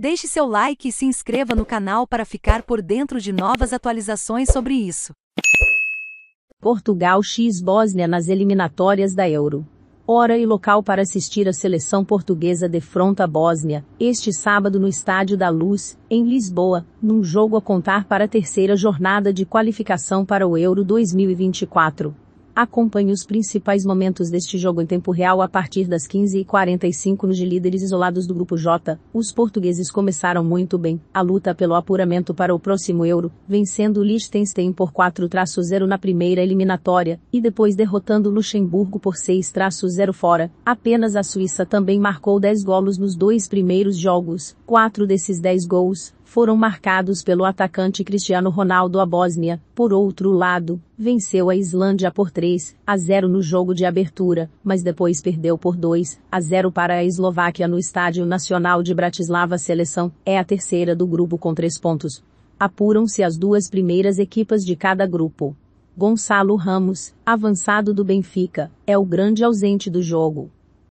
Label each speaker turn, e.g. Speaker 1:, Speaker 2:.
Speaker 1: Deixe seu like e se inscreva no canal para ficar por dentro de novas atualizações sobre isso. Portugal x Bósnia nas eliminatórias da Euro. Hora e local para assistir a seleção portuguesa defronta a Bósnia, este sábado no Estádio da Luz, em Lisboa, num jogo a contar para a terceira jornada de qualificação para o Euro 2024. Acompanhe os principais momentos deste jogo em tempo real a partir das 15h45 nos de líderes isolados do Grupo J. Os portugueses começaram muito bem a luta pelo apuramento para o próximo Euro, vencendo o Liechtenstein por 4-0 na primeira eliminatória, e depois derrotando Luxemburgo por 6-0 fora. Apenas a Suíça também marcou 10 golos nos dois primeiros jogos, 4 desses 10 gols foram marcados pelo atacante Cristiano Ronaldo. A Bósnia, por outro lado, venceu a Islândia por 3 a 0 no jogo de abertura, mas depois perdeu por 2 a 0 para a Eslováquia no Estádio Nacional de Bratislava. A seleção é a terceira do grupo com três pontos. Apuram-se as duas primeiras equipas de cada grupo. Gonçalo Ramos, avançado do Benfica, é o grande ausente do jogo.